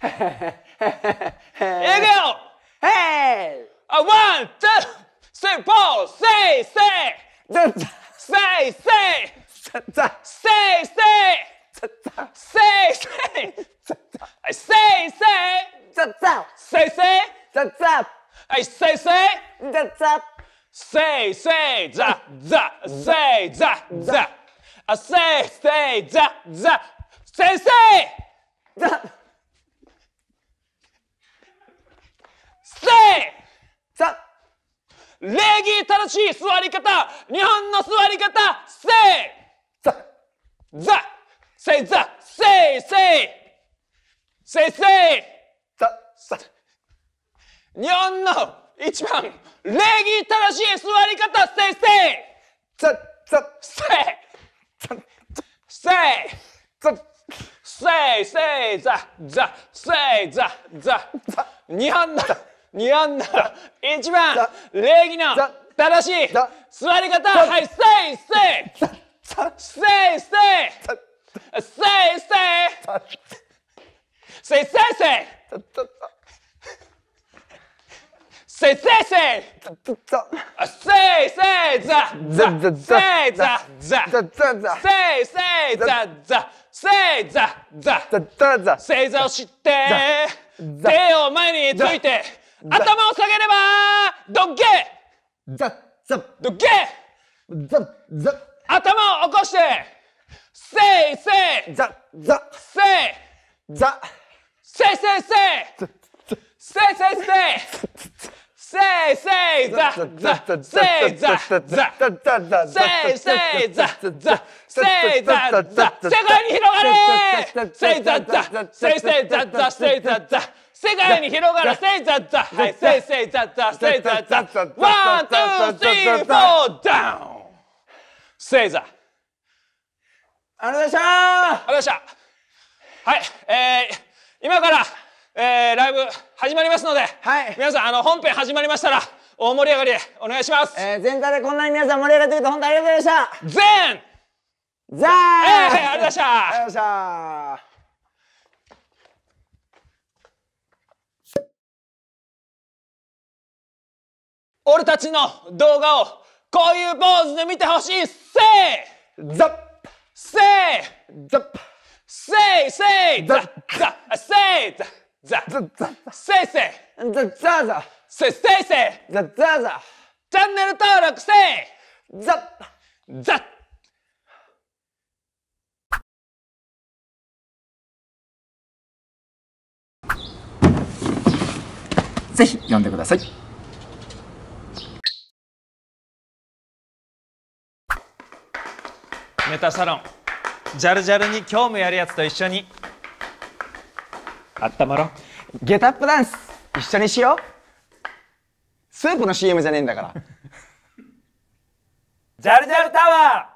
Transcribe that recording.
嘿嘿嘿嘿嘿嘿，一六，嘿，啊，one two three four，say s e y e 赞，say s e y e 赞，say s e y e 赞，say s e y 真赞，哎，say s e y e 赞，say s e y 真赞，哎，say say，真赞 s e y say，真赞 s e y s e y e 赞，say say，真 e 哎 s e y s e y e 赞 s e y s e y 礼儀正しい座り方日本の座り方せいザザせいザせいせいせいせいザザ日本の一番礼儀正しい座り方せいせいザザせいザせいザせいせいザザせいザザ日本のにらんだ番礼儀の正しい座り方はいせいせいせいせいせいせいせいせいせいせいせいせいせいいせいせいせいせいせいせいせいせいせいせいざを知って手を前にせいて頭を下げればドッゲザッザッドッゲザッザッ頭を起こしてせいせいザッザッせいザッせいせいせいせいせいせいせいせいせざせいせざせいせいせざせいせざ世界に広がれせいせざせいせいせざせいざざ世界に広がるせいざった。はいせいせいざッせいイざった。ワンツースリーフォーダウンせいざありがとうございましたありがとうございましたはいえー、今から、えー、ライブ始まりますので、はい、皆さんあの本編始まりましたら大盛り上がりお願いします、えー、全体でこんなに皆さん盛り上がってくれて本当ありがとうございました全ザーン、えー、ありがとうございましたありがとうございました俺たちの動画をこういうポーズで見てほしいせーザッせいザッせいせいザッザせいザッザッザッせいせーザッザーザせーせいせーザッザーザチャンネル登録せいザッザッぜひ読んでください。タサロンジャルジャルに今日もやるやつと一緒にあったまろゲタップダンス一緒にしようスープの CM じゃねえんだから ジャルジャルタワー